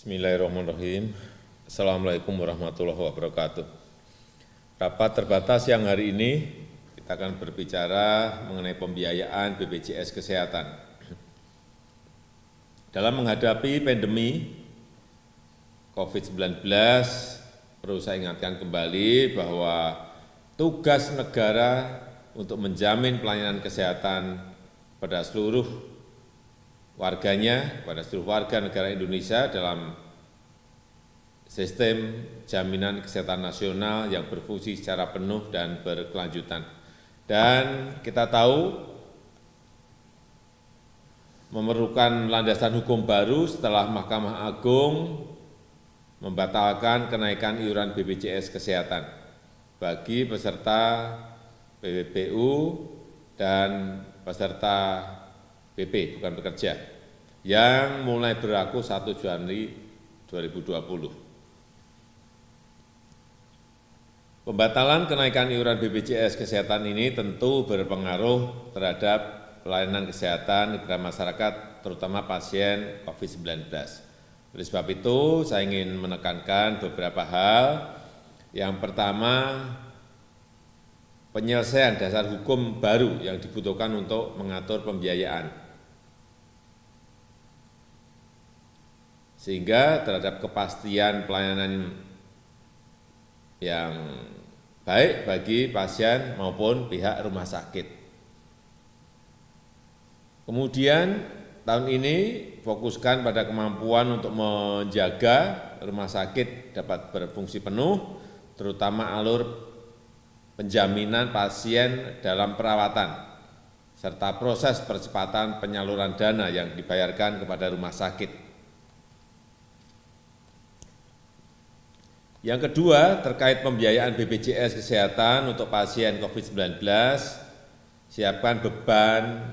Bismillahirrahmanirrahim. Assalamualaikum warahmatullahi wabarakatuh. Rapat terbatas yang hari ini kita akan berbicara mengenai pembiayaan BPJS Kesehatan. Dalam menghadapi pandemi COVID-19, perlu saya ingatkan kembali bahwa tugas negara untuk menjamin pelayanan kesehatan pada seluruh warganya, kepada seluruh warga negara Indonesia dalam sistem jaminan kesehatan nasional yang berfungsi secara penuh dan berkelanjutan. Dan kita tahu memerlukan landasan hukum baru setelah Mahkamah Agung membatalkan kenaikan iuran BPJS Kesehatan bagi peserta PBPU dan peserta PP, bukan pekerja, yang mulai berlaku 1 Januari 2020. Pembatalan kenaikan iuran BPJS Kesehatan ini tentu berpengaruh terhadap pelayanan kesehatan kepada masyarakat, terutama pasien COVID-19. Oleh sebab itu, saya ingin menekankan beberapa hal. Yang pertama, penyelesaian dasar hukum baru yang dibutuhkan untuk mengatur pembiayaan sehingga terhadap kepastian pelayanan yang baik bagi pasien maupun pihak rumah sakit. Kemudian tahun ini fokuskan pada kemampuan untuk menjaga rumah sakit dapat berfungsi penuh, terutama alur penjaminan pasien dalam perawatan, serta proses percepatan penyaluran dana yang dibayarkan kepada rumah sakit Yang kedua, terkait pembiayaan BPJS Kesehatan untuk pasien COVID-19, siapkan beban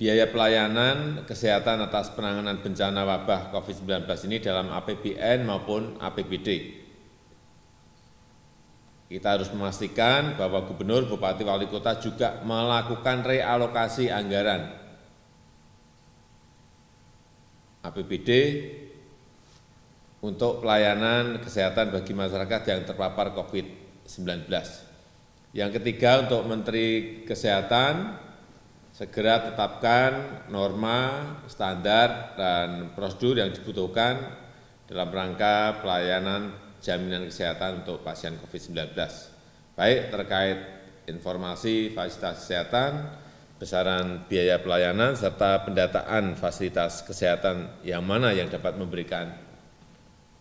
biaya pelayanan kesehatan atas penanganan bencana wabah COVID-19 ini dalam APBN maupun APBD. Kita harus memastikan bahwa gubernur, bupati, wali kota juga melakukan realokasi anggaran. APBD untuk pelayanan kesehatan bagi masyarakat yang terpapar COVID-19. Yang ketiga untuk Menteri Kesehatan, segera tetapkan norma, standar, dan prosedur yang dibutuhkan dalam rangka pelayanan jaminan kesehatan untuk pasien COVID-19, baik terkait informasi fasilitas kesehatan, besaran biaya pelayanan, serta pendataan fasilitas kesehatan yang mana yang dapat memberikan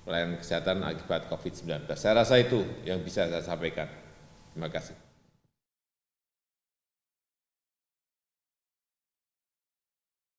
pelayanan kesehatan akibat covid 19 saya rasa itu yang bisa saya sampaikan terima kasih